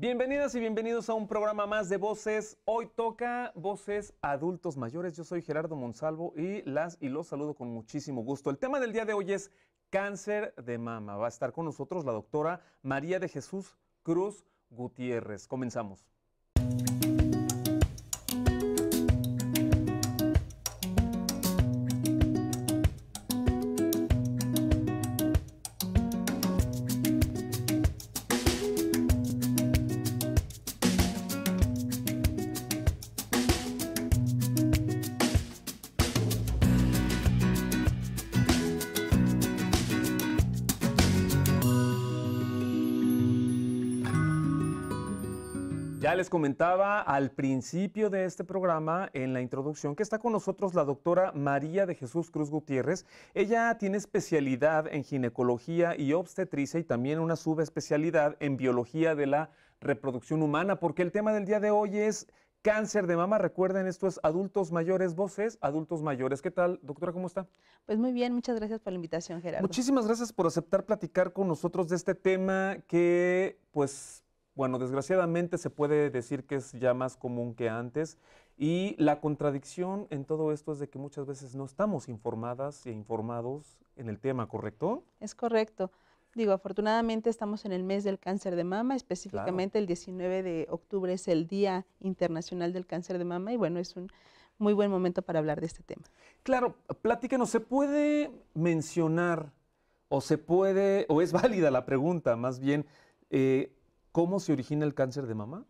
Bienvenidas y bienvenidos a un programa más de voces. Hoy toca voces adultos mayores. Yo soy Gerardo Monsalvo y las y los saludo con muchísimo gusto. El tema del día de hoy es cáncer de mama. Va a estar con nosotros la doctora María de Jesús Cruz Gutiérrez. Comenzamos. Ya les comentaba al principio de este programa, en la introducción, que está con nosotros la doctora María de Jesús Cruz Gutiérrez. Ella tiene especialidad en ginecología y obstetricia y también una subespecialidad en biología de la reproducción humana, porque el tema del día de hoy es cáncer de mama. Recuerden, esto es adultos mayores, voces, adultos mayores. ¿Qué tal, doctora? ¿Cómo está? Pues muy bien, muchas gracias por la invitación, Gerardo. Muchísimas gracias por aceptar platicar con nosotros de este tema que, pues, bueno, desgraciadamente se puede decir que es ya más común que antes y la contradicción en todo esto es de que muchas veces no estamos informadas e informados en el tema, ¿correcto? Es correcto. Digo, afortunadamente estamos en el mes del cáncer de mama, específicamente el 19 de octubre es el Día Internacional del Cáncer de Mama y bueno, es un muy buen momento para hablar de este tema. Claro, platícanos, ¿se puede mencionar o se puede, o es válida la pregunta más bien, eh, ¿Cómo se origina el cáncer de mama?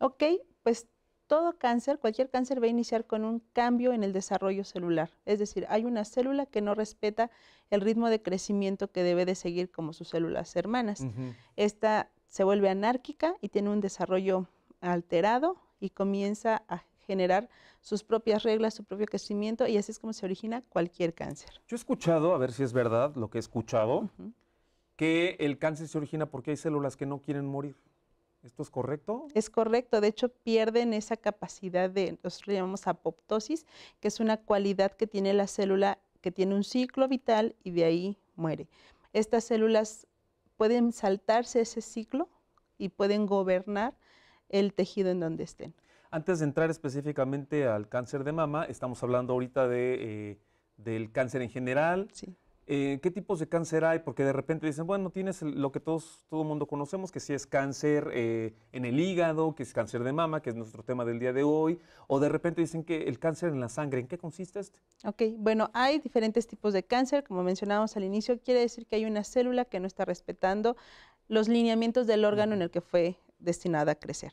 Ok, pues todo cáncer, cualquier cáncer va a iniciar con un cambio en el desarrollo celular. Es decir, hay una célula que no respeta el ritmo de crecimiento que debe de seguir como sus células hermanas. Esta se vuelve anárquica y tiene un desarrollo alterado y comienza a generar sus propias reglas, su propio crecimiento y así es como se origina cualquier cáncer. Yo he escuchado, a ver si es verdad lo que he escuchado, que el cáncer se origina porque hay células que no quieren morir. ¿Esto es correcto? Es correcto, de hecho pierden esa capacidad de, nosotros llamamos apoptosis, que es una cualidad que tiene la célula, que tiene un ciclo vital y de ahí muere. Estas células pueden saltarse ese ciclo y pueden gobernar el tejido en donde estén. Antes de entrar específicamente al cáncer de mama, estamos hablando ahorita de, eh, del cáncer en general, sí. Eh, ¿qué tipos de cáncer hay? Porque de repente dicen, bueno, tienes lo que todos, todo el mundo conocemos, que si sí es cáncer eh, en el hígado, que es cáncer de mama, que es nuestro tema del día de hoy, o de repente dicen que el cáncer en la sangre, ¿en qué consiste este? Ok, bueno, hay diferentes tipos de cáncer, como mencionábamos al inicio, quiere decir que hay una célula que no está respetando los lineamientos del órgano en el que fue destinada a crecer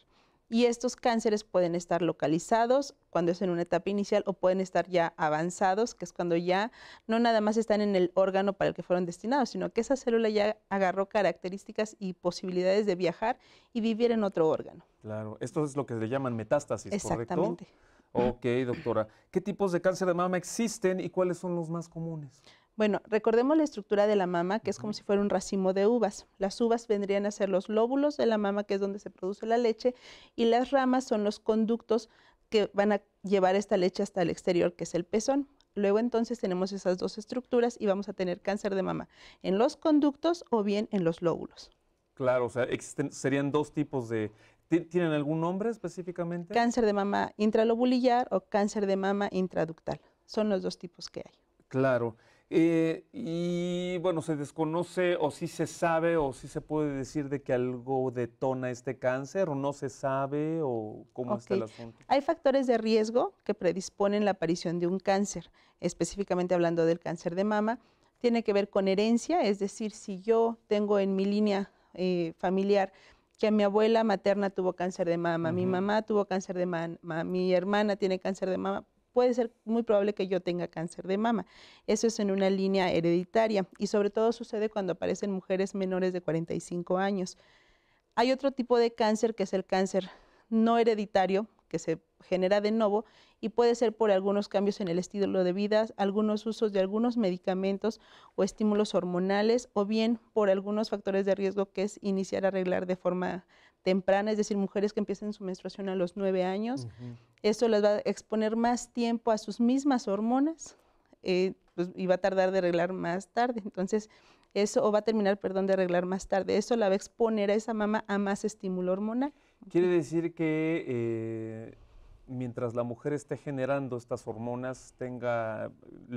y estos cánceres pueden estar localizados cuando es en una etapa inicial o pueden estar ya avanzados, que es cuando ya no nada más están en el órgano para el que fueron destinados, sino que esa célula ya agarró características y posibilidades de viajar y vivir en otro órgano. Claro, esto es lo que le llaman metástasis, Exactamente. Ok, doctora. ¿Qué tipos de cáncer de mama existen y cuáles son los más comunes? Bueno, recordemos la estructura de la mama, que es como si fuera un racimo de uvas. Las uvas vendrían a ser los lóbulos de la mama, que es donde se produce la leche, y las ramas son los conductos que van a llevar esta leche hasta el exterior, que es el pezón. Luego entonces tenemos esas dos estructuras y vamos a tener cáncer de mama en los conductos o bien en los lóbulos. Claro, o sea, serían dos tipos de... ¿Tienen algún nombre específicamente? Cáncer de mama intralobulillar o cáncer de mama intraductal. Son los dos tipos que hay. Claro. Eh, y bueno, se desconoce o si se sabe o si se puede decir de que algo detona este cáncer o no se sabe o cómo está el asunto. Hay factores de riesgo que predisponen la aparición de un cáncer, específicamente hablando del cáncer de mama. Tiene que ver con herencia, es decir, si yo tengo en mi línea eh, familiar que mi abuela materna tuvo cáncer de mama, mi mamá tuvo cáncer de mama, mi hermana tiene cáncer de mama, puede ser muy probable que yo tenga cáncer de mama. Eso es en una línea hereditaria y sobre todo sucede cuando aparecen mujeres menores de 45 años. Hay otro tipo de cáncer que es el cáncer no hereditario, que se genera de nuevo y puede ser por algunos cambios en el estilo de vida, algunos usos de algunos medicamentos o estímulos hormonales o bien por algunos factores de riesgo que es iniciar a arreglar de forma temprana, es decir, mujeres que empiezan su menstruación a los nueve años. eso las va a exponer más tiempo a sus mismas hormonas eh, pues, y va a tardar de arreglar más tarde. Entonces, eso, va a terminar, perdón, de arreglar más tarde. Eso la va a exponer a esa mamá a más estímulo hormonal. Quiere decir que eh, mientras la mujer esté generando estas hormonas,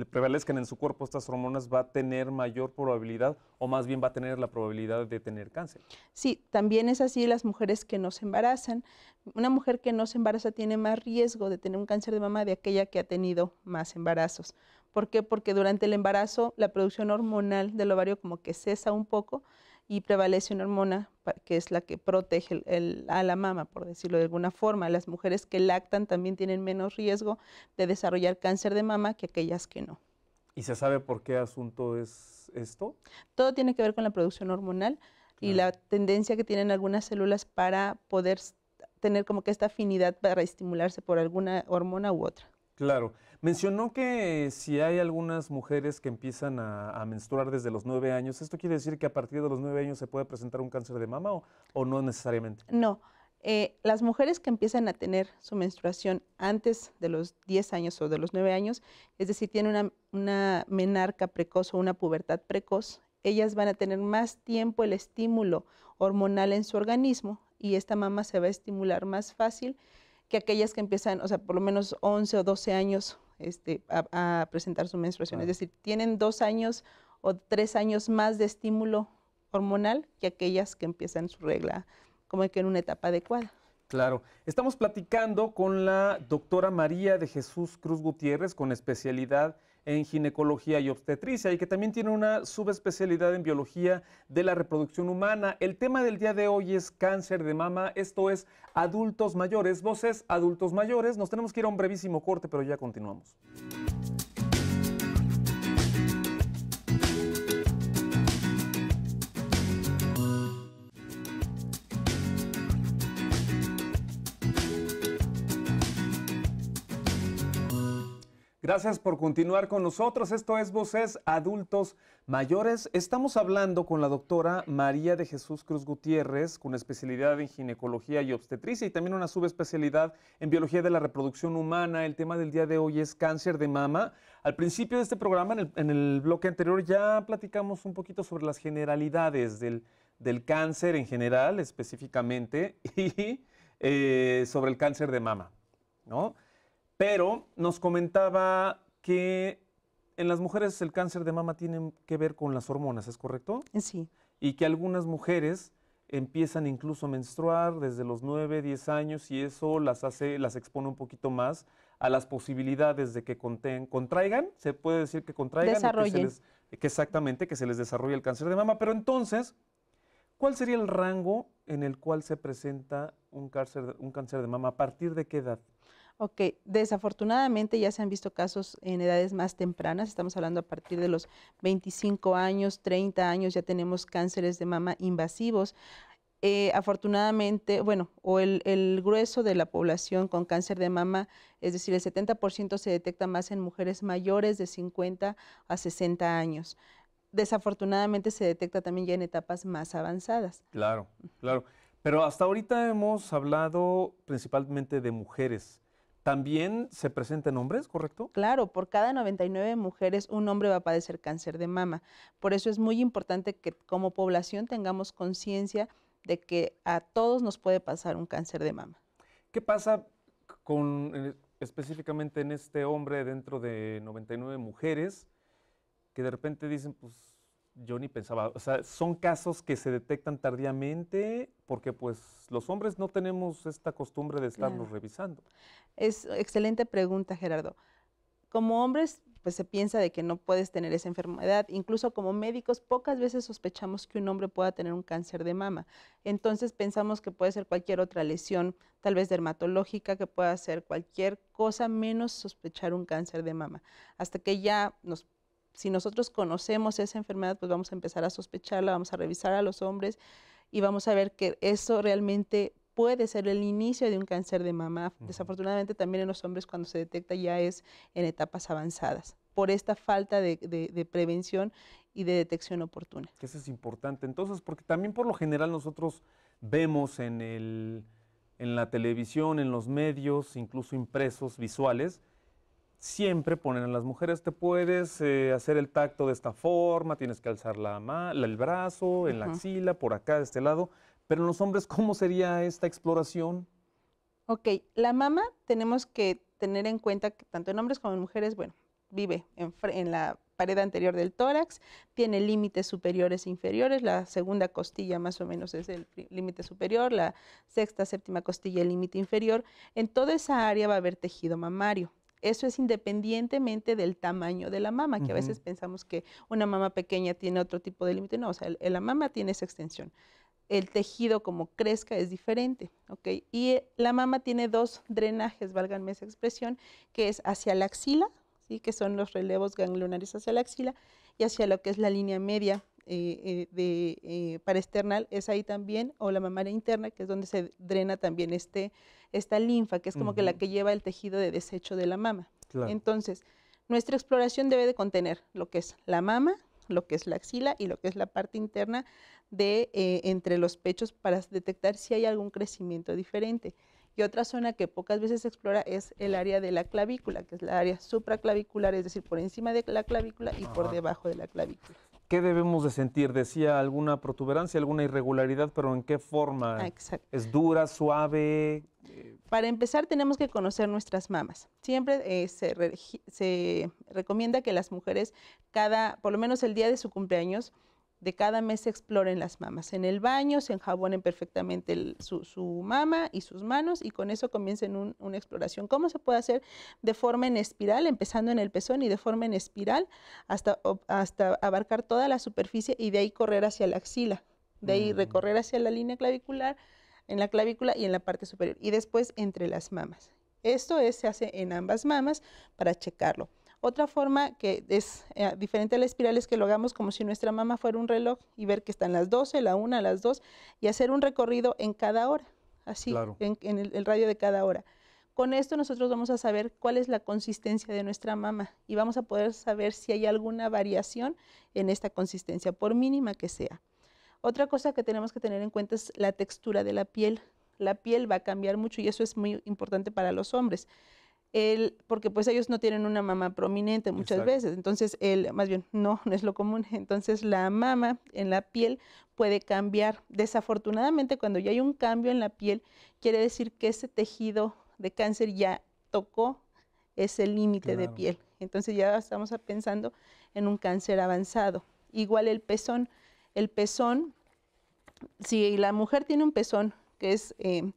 prevalezcan en su cuerpo estas hormonas, va a tener mayor probabilidad o más bien va a tener la probabilidad de tener cáncer. Sí, también es así las mujeres que no se embarazan. Una mujer que no se embaraza tiene más riesgo de tener un cáncer de mama de aquella que ha tenido más embarazos. ¿Por qué? Porque durante el embarazo la producción hormonal del ovario como que cesa un poco y prevalece una hormona que es la que protege a la mama, por decirlo de alguna forma. Las mujeres que lactan también tienen menos riesgo de desarrollar cáncer de mama que aquellas que no. ¿Y se sabe por qué asunto es esto? Todo tiene que ver con la producción hormonal y la tendencia que tienen algunas células para poder tener como que esta afinidad para estimularse por alguna hormona u otra. Claro. Mencionó que si hay algunas mujeres que empiezan a, menstruar desde los nueve años, ¿esto quiere decir que a partir de los nueve años se puede presentar un cáncer de mama o, no necesariamente? No. Eh, las mujeres que empiezan a tener su menstruación antes de los 10 años o de los 9 años, es decir, tienen una, una menarca precoz o una pubertad precoz, ellas van a tener más tiempo el estímulo hormonal en su organismo y esta mama se va a estimular más fácil que aquellas que empiezan, o sea, por lo menos 11 o 12 años este, a, presentar su menstruación. Es decir, tienen dos años o tres años más de estímulo hormonal que aquellas que empiezan su regla como que en una etapa adecuada. Claro. Estamos platicando con la doctora María de Jesús Cruz Gutiérrez con especialidad en ginecología y obstetricia y que también tiene una subespecialidad en biología de la reproducción humana. El tema del día de hoy es cáncer de mama, esto es adultos mayores. Voces adultos mayores. Nos tenemos que ir a un brevísimo corte, pero ya continuamos. Gracias por continuar con nosotros. Esto es Voces Adultos Mayores. Estamos hablando con la doctora María de Jesús Cruz Gutiérrez, con especialidad en ginecología y obstetricia y también una subespecialidad en biología de la reproducción humana. El tema del día de hoy es cáncer de mama. Al principio de este programa, en el, bloque anterior, ya platicamos un poquito sobre las generalidades del, cáncer en general, específicamente, y eh, sobre el cáncer de mama, ¿no? Pero nos comentaba que en las mujeres el cáncer de mama tiene que ver con las hormonas, ¿es correcto? Sí. Y que algunas mujeres empiezan incluso a menstruar desde los 9, 10 años y eso las hace, las expone un poquito más a las posibilidades de que contraigan, se puede decir que contraigan. Que, se les, exactamente, que se les desarrolle el cáncer de mama. Pero entonces, ¿cuál sería el rango en el cual se presenta un cáncer, un cáncer de mama? ¿A partir de qué edad? Ok, desafortunadamente ya se han visto casos en edades más tempranas, estamos hablando a partir de los 25 años, 30 años, ya tenemos cánceres de mama invasivos. Eh, afortunadamente, bueno, o el, el, grueso de la población con cáncer de mama, es decir, el 70% se detecta más en mujeres mayores de 50 a 60 años. Desafortunadamente se detecta también ya en etapas más avanzadas. Claro, claro. Pero hasta ahorita hemos hablado principalmente de mujeres también se presentan hombres, ¿correcto? Claro, por cada 99 mujeres un hombre va a padecer cáncer de mama. Por eso es muy importante que como población tengamos conciencia de que a todos nos puede pasar un cáncer de mama. ¿Qué pasa con específicamente en este hombre dentro de 99 mujeres que de repente dicen, pues yo ni pensaba, o sea, son casos que se detectan tardíamente porque pues los hombres no tenemos esta costumbre de estarnos revisando. Es excelente pregunta, Gerardo. Como hombres, pues se piensa de que no puedes tener esa enfermedad. Incluso como médicos, pocas veces sospechamos que un hombre pueda tener un cáncer de mama. Entonces pensamos que puede ser cualquier otra lesión, tal vez dermatológica, que pueda ser cualquier cosa menos sospechar un cáncer de mama. Hasta que ya nos si nosotros conocemos esa enfermedad, pues vamos a empezar a sospecharla, vamos a revisar a los hombres y vamos a ver que eso realmente puede ser el inicio de un cáncer de mama. Desafortunadamente también en los hombres cuando se detecta ya es en etapas avanzadas por esta falta de, prevención y de detección oportuna. eso es importante. Entonces, porque también por lo general nosotros vemos en la televisión, en los medios, incluso impresos visuales, siempre ponen a las mujeres, te puedes eh, hacer el tacto de esta forma, tienes que alzar la, el brazo, en la axila, por acá, de este lado. Pero en los hombres, ¿cómo sería esta exploración? Ok, la mama tenemos que tener en cuenta que tanto en hombres como en mujeres, bueno, vive en, en la pared anterior del tórax, tiene límites superiores e inferiores, la segunda costilla más o menos es el límite superior, la sexta, séptima costilla el límite inferior. En toda esa área va a haber tejido mamario. Eso es independientemente del tamaño de la mama, que a veces pensamos que una mama pequeña tiene otro tipo de límite. No, o sea, la mama tiene esa extensión. El tejido como crezca es diferente, ¿ok? Y la mama tiene dos drenajes, válganme esa expresión, que es hacia la axila, ¿sí? Que son los relevos ganglionares hacia la axila y hacia lo que es la línea media eh, eh, de eh, para external es ahí también, o la mamaria interna, que es donde se drena también este esta linfa, que es como que la que lleva el tejido de desecho de la mama. Entonces, nuestra exploración debe de contener lo que es la mama, lo que es la axila y lo que es la parte interna de eh, entre los pechos para detectar si hay algún crecimiento diferente. Y otra zona que pocas veces se explora es el área de la clavícula, que es la área supraclavicular, es decir, por encima de la clavícula y por debajo de la clavícula. ¿Qué debemos de sentir? Decía alguna protuberancia, alguna irregularidad, pero ¿en qué forma? ¿Es dura, suave? Para empezar, tenemos que conocer nuestras mamas. Siempre eh, se, se recomienda que las mujeres, cada, por lo menos el día de su cumpleaños, de cada mes se exploren las mamas. En el baño se enjabonen perfectamente su, mama y sus manos y con eso comiencen una exploración. ¿Cómo se puede hacer de forma en espiral, empezando en el pezón y de forma en espiral hasta, hasta abarcar toda la superficie y de ahí correr hacia la axila, de ahí mm. recorrer hacia la línea clavicular, en la clavícula y en la parte superior y después entre las mamas. Esto se hace en ambas mamas para checarlo. Otra forma que es eh, diferente a la espiral es que lo hagamos como si nuestra mamá fuera un reloj y ver que están las 12, la 1, las 2 y hacer un recorrido en cada hora, así, en, el, radio de cada hora. Con esto nosotros vamos a saber cuál es la consistencia de nuestra mamá y vamos a poder saber si hay alguna variación en esta consistencia, por mínima que sea. Otra cosa que tenemos que tener en cuenta es la textura de la piel. La piel va a cambiar mucho y eso es muy importante para los hombres porque pues ellos no tienen una mamá prominente muchas veces, entonces él, más bien, no, no es lo común, entonces la mama en la piel puede cambiar. Desafortunadamente, cuando ya hay un cambio en la piel, quiere decir que ese tejido de cáncer ya tocó ese límite de piel, entonces ya estamos pensando en un cáncer avanzado. Igual el pezón, el pezón, si la mujer tiene un pezón que es... Eh,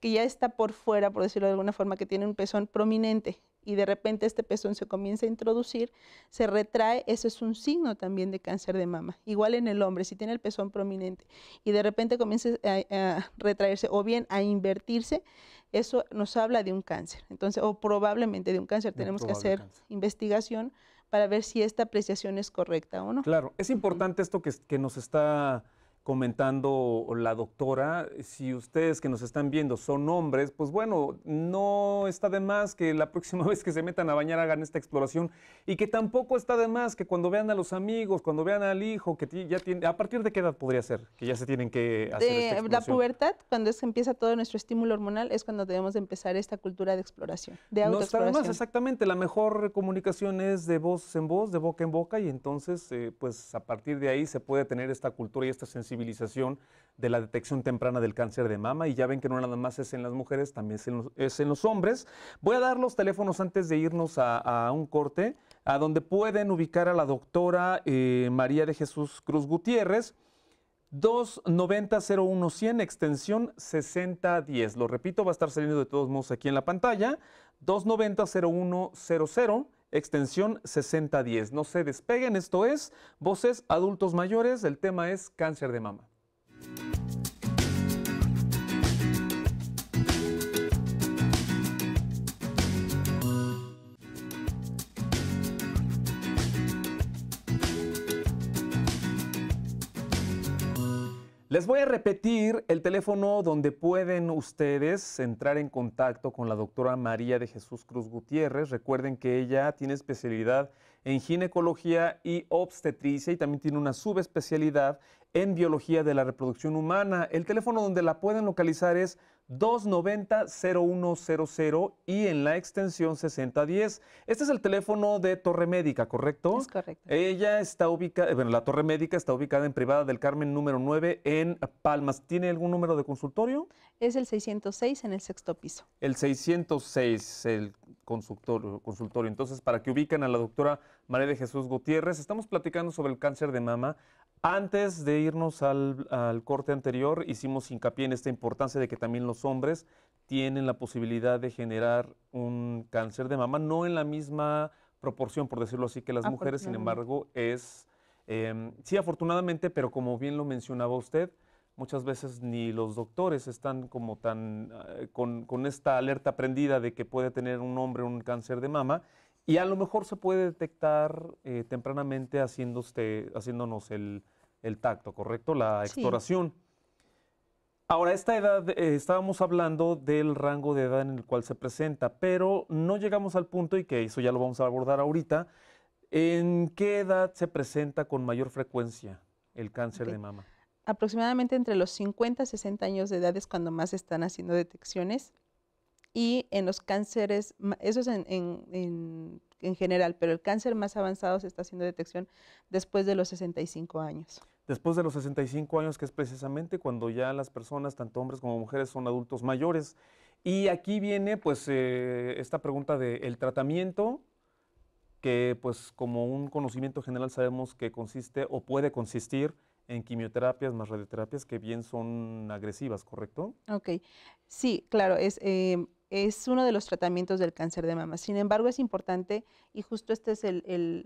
que ya está por fuera, por decirlo de alguna forma, que tiene un pezón prominente y de repente este pezón se comienza a introducir, se retrae, eso es un signo también de cáncer de mama. Igual en el hombre, si tiene el pezón prominente y de repente comienza a, retraerse o bien a invertirse, eso nos habla de un cáncer. Entonces, o probablemente de un cáncer, tenemos que hacer investigación para ver si esta apreciación es correcta o no. Claro, es importante esto que nos está comentando la doctora, si ustedes que nos están viendo son hombres, pues bueno, no está de más que la próxima vez que se metan a bañar hagan esta exploración y que tampoco está de más que cuando vean a los amigos, cuando vean al hijo, que ya tiene, ¿a partir de qué edad podría ser? Que ya se tienen que hacer de, La pubertad, cuando empieza todo nuestro estímulo hormonal, es cuando debemos empezar esta cultura de exploración, de autoexploración. No está más, exactamente, la mejor comunicación es de voz en voz, de boca en boca y entonces, eh, pues a partir de ahí se puede tener esta cultura y esta sensibilidad de la detección temprana del cáncer de mama y ya ven que no nada más es en las mujeres, también es en los, hombres. Voy a dar los teléfonos antes de irnos a, un corte, a donde pueden ubicar a la doctora eh, María de Jesús Cruz Gutiérrez. 290-01100, extensión 6010. Lo repito, va a estar saliendo de todos modos aquí en la pantalla. 290-0100 extensión 6010. No se despeguen, esto es Voces Adultos Mayores, el tema es cáncer de mama. Les voy a repetir el teléfono donde pueden ustedes entrar en contacto con la doctora María de Jesús Cruz Gutiérrez. Recuerden que ella tiene especialidad en ginecología y obstetricia y también tiene una subespecialidad en biología de la reproducción humana. El teléfono donde la pueden localizar es 290-0100 y en la extensión 6010. Este es el teléfono de Torre Médica, ¿correcto? Es correcto. Ella está ubicada, eh, bueno, la Torre Médica está ubicada en Privada del Carmen número 9 en Palmas. ¿Tiene algún número de consultorio? Es el 606 en el sexto piso. El 606, el consultorio. consultorio. Entonces, para que ubiquen a la doctora María de Jesús Gutiérrez, estamos platicando sobre el cáncer de mama. Antes de irnos al, corte anterior, hicimos hincapié en esta importancia de que también los hombres tienen la posibilidad de generar un cáncer de mama, no en la misma proporción, por decirlo así, que las mujeres, sin embargo, es, em, sí, afortunadamente, pero como bien lo mencionaba usted, muchas veces ni los doctores están como tan eh, con, esta alerta prendida de que puede tener un hombre un cáncer de mama y a lo mejor se puede detectar eh, tempranamente haciéndonos el, el tacto, ¿correcto? La exploración. Ahora, esta edad, eh, estábamos hablando del rango de edad en el cual se presenta, pero no llegamos al punto, y que eso ya lo vamos a abordar ahorita, ¿en qué edad se presenta con mayor frecuencia el cáncer de mama? Aproximadamente entre los 50 y 60 años de edad es cuando más están haciendo detecciones. Y en los cánceres, eso es en general, pero el cáncer más avanzado se está haciendo detección después de los 65 años después de los 65 años, que es precisamente cuando ya las personas, tanto hombres como mujeres, son adultos mayores. Y aquí viene pues eh, esta pregunta del tratamiento, que pues como un conocimiento general sabemos que consiste o puede consistir en quimioterapias más radioterapias que bien son agresivas, ¿correcto? Ok, sí, claro, es, eh, es uno de los tratamientos del cáncer de mama. Sin embargo, es importante, y justo este es el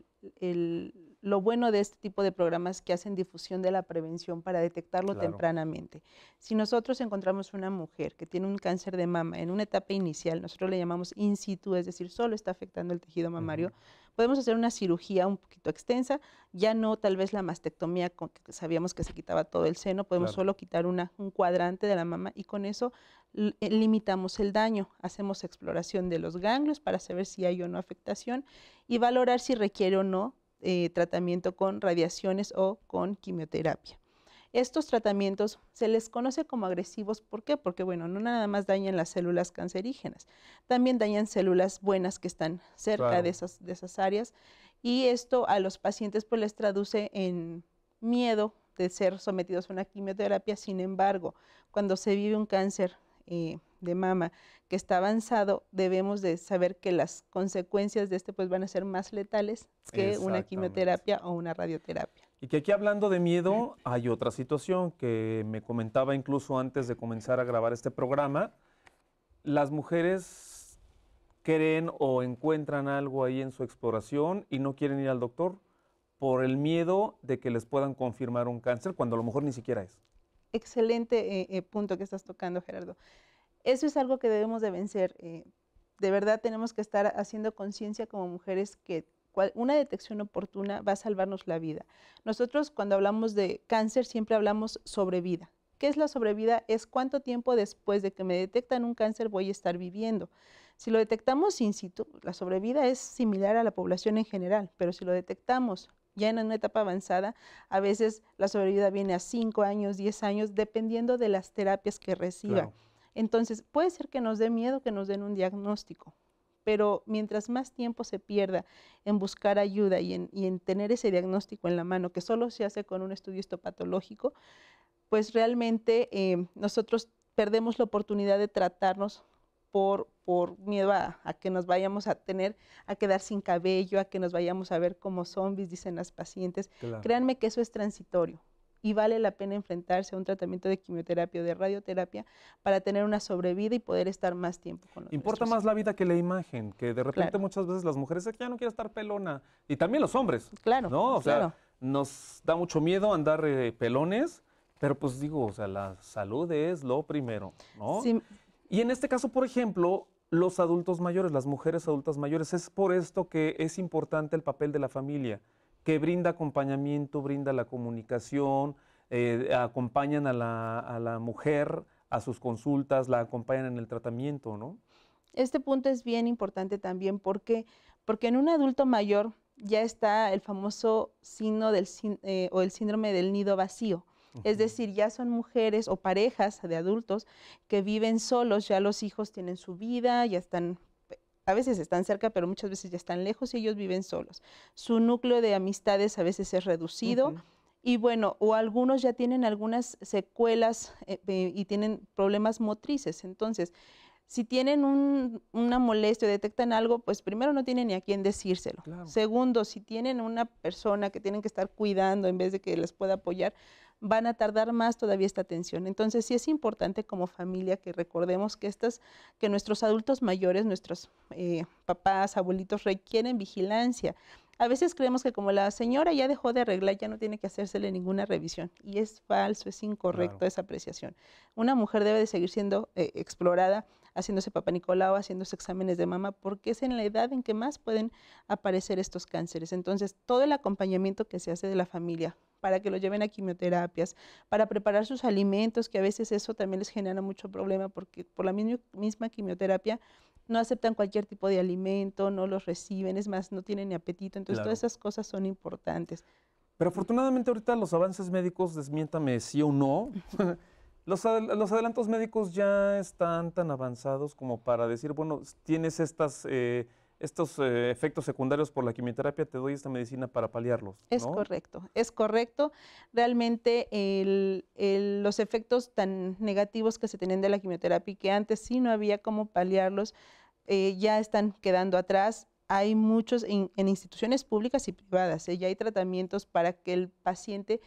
lo bueno de este tipo de programas que hacen difusión de la prevención para detectarlo tempranamente. Si nosotros encontramos una mujer que tiene un cáncer de mama en una etapa inicial, nosotros le llamamos in situ, es decir, solo está afectando el tejido mamario, podemos hacer una cirugía un poquito extensa, ya no tal vez la mastectomía que sabíamos que se quitaba todo el seno, podemos solo quitar un cuadrante de la mama y con eso eh, limitamos el daño, hacemos exploración de los ganglios para saber si hay o no afectación y valorar si requiere o no eh, tratamiento con radiaciones o con quimioterapia. Estos tratamientos se les conoce como agresivos, ¿por qué? Porque, bueno, no nada más dañan las células cancerígenas, también dañan células buenas que están cerca de, esas, áreas y esto a los pacientes pues les traduce en miedo de ser sometidos a una quimioterapia, sin embargo, cuando se vive un cáncer eh, de mama que está avanzado, debemos de saber que las consecuencias de este pues van a ser más letales que una quimioterapia o una radioterapia. Y que aquí hablando de miedo, hay otra situación que me comentaba incluso antes de comenzar a grabar este programa. Las mujeres creen o encuentran algo ahí en su exploración y no quieren ir al doctor por el miedo de que les puedan confirmar un cáncer cuando a lo mejor ni siquiera es. Excelente eh, eh, punto que estás tocando, Gerardo. Eso es algo que debemos de vencer. Eh, de verdad tenemos que estar haciendo conciencia como mujeres que una detección oportuna va a salvarnos la vida. Nosotros cuando hablamos de cáncer siempre hablamos sobre vida. ¿Qué es la sobrevida? Es cuánto tiempo después de que me detectan un cáncer voy a estar viviendo. Si lo detectamos in situ, la sobrevida es similar a la población en general, pero si lo detectamos ya en una etapa avanzada, a veces la sobrevida viene a 5 años, 10 años, dependiendo de las terapias que reciba. Entonces, puede ser que nos dé miedo que nos den un diagnóstico, pero mientras más tiempo se pierda en buscar ayuda y en, tener ese diagnóstico en la mano, que solo se hace con un estudio histopatológico, pues realmente eh, nosotros perdemos la oportunidad de tratarnos por, miedo a, que nos vayamos a tener, a quedar sin cabello, a que nos vayamos a ver como zombies, dicen las pacientes. Créanme que eso es transitorio y vale la pena enfrentarse a un tratamiento de quimioterapia o de radioterapia para tener una sobrevida y poder estar más tiempo con los Importa más la vida que la imagen, que de repente muchas veces las mujeres ya no quieren estar pelona y también los hombres. Claro. ¿no? O claro. sea, nos da mucho miedo andar eh, pelones, pero pues digo, o sea, la salud es lo primero, ¿no? Sí. Y en este caso, por ejemplo, los adultos mayores, las mujeres adultas mayores, es por esto que es importante el papel de la familia que brinda acompañamiento, brinda la comunicación, eh, acompañan a la, mujer a sus consultas, la acompañan en el tratamiento, ¿no? Este punto es bien importante también porque, porque en un adulto mayor ya está el famoso signo del, eh, o el síndrome del nido vacío. Es decir, ya son mujeres o parejas de adultos que viven solos, ya los hijos tienen su vida, ya están a veces están cerca, pero muchas veces ya están lejos y ellos viven solos. Su núcleo de amistades a veces es reducido. Y bueno, o algunos ya tienen algunas secuelas eh, eh, y tienen problemas motrices. Entonces, si tienen una molestia o detectan algo, pues primero no tienen ni a quién decírselo. Segundo, si tienen una persona que tienen que estar cuidando en vez de que les pueda apoyar, van a tardar más todavía esta atención. Entonces sí es importante como familia que recordemos que, estas, que nuestros adultos mayores, nuestros eh, papás, abuelitos requieren vigilancia. A veces creemos que como la señora ya dejó de arreglar, ya no tiene que hacérsele ninguna revisión. Y es falso, es incorrecto esa apreciación. Una mujer debe de seguir siendo eh, explorada haciéndose papá Nicolau, haciéndose exámenes de mamá, porque es en la edad en que más pueden aparecer estos cánceres. Entonces, todo el acompañamiento que se hace de la familia para que lo lleven a quimioterapias, para preparar sus alimentos, que a veces eso también les genera mucho problema porque por la misma, quimioterapia no aceptan cualquier tipo de alimento, no los reciben, es más, no tienen ni apetito, entonces todas esas cosas son importantes. Pero afortunadamente ahorita los avances médicos, desmiéntame sí o no, Los, adelantos médicos ya están tan avanzados como para decir, bueno, tienes estas, eh, estos eh, efectos secundarios por la quimioterapia, te doy esta medicina para paliarlos. Es correcto, es correcto. Realmente los efectos tan negativos que se tienen de la quimioterapia que antes sí no había cómo paliarlos, eh, ya están quedando atrás hay muchos en, instituciones públicas y privadas, ya hay tratamientos para que el paciente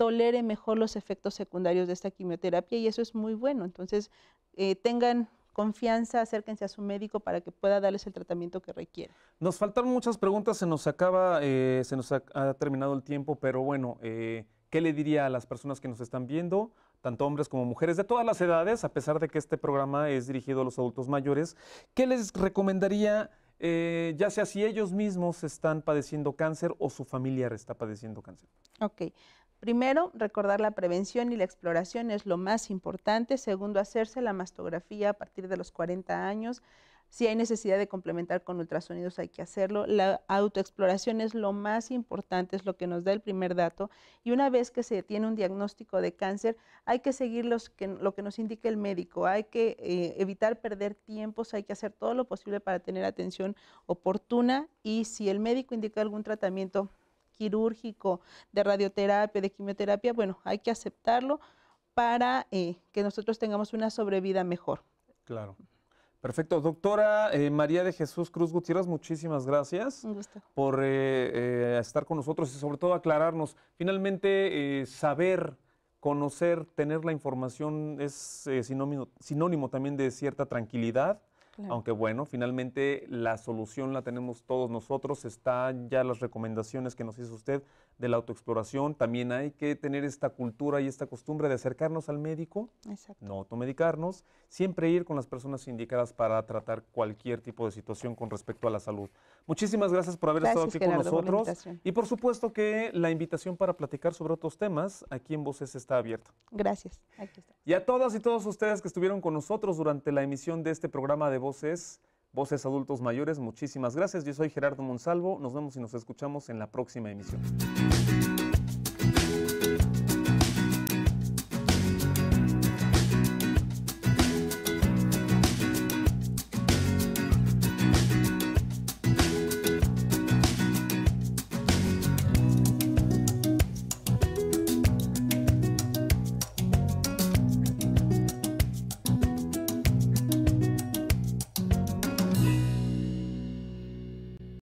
tolere mejor los efectos secundarios de esta quimioterapia y eso es muy bueno. Entonces, eh, tengan confianza, acérquense a su médico para que pueda darles el tratamiento que requiere. Nos faltaron muchas preguntas, se nos acaba, eh, se nos ha, terminado el tiempo, pero bueno, eh, ¿qué le diría a las personas que nos están viendo? tanto hombres como mujeres de todas las edades, a pesar de que este programa es dirigido a los adultos mayores, ¿qué les recomendaría, ya sea si ellos mismos están padeciendo cáncer o su familiar está padeciendo cáncer? Ok, Primero, recordar la prevención y la exploración es lo más importante. Segundo, hacerse la mastografía a partir de los 40 años. Si hay necesidad de complementar con ultrasonidos, hay que hacerlo. La autoexploración es lo más importante, es lo que nos da el primer dato. Y una vez que se tiene un diagnóstico de cáncer, hay que seguir lo que nos indica el médico. Hay que eh, evitar perder tiempos, hay que hacer todo lo posible para tener atención oportuna. Y si el médico indica algún tratamiento quirúrgico, de radioterapia, de quimioterapia, bueno, hay que aceptarlo para eh, que nosotros tengamos una sobrevida mejor. Claro. Perfecto. Doctora eh, María de Jesús Cruz Gutiérrez, muchísimas gracias por eh, estar con nosotros y sobre todo aclararnos. Finalmente, saber, conocer, tener la información es sinónimo, sinónimo también de cierta tranquilidad, aunque bueno, finalmente la solución la tenemos todos nosotros. Están ya las recomendaciones que nos hizo usted de la autoexploración, también hay que tener esta cultura y esta costumbre de acercarnos al médico, no automedicarnos, siempre ir con las personas indicadas para tratar cualquier tipo de situación con respecto a la salud. Muchísimas gracias por haber estado aquí con nosotros y por supuesto que la invitación para platicar sobre otros temas aquí en Voces está abierta. Gracias. Y a todas y todos ustedes que estuvieron con nosotros durante la emisión de este programa de Voces, Voces Adultos Mayores, muchísimas gracias. Yo soy Gerardo Monsalvo. Nos vemos y nos escuchamos en la próxima emisión.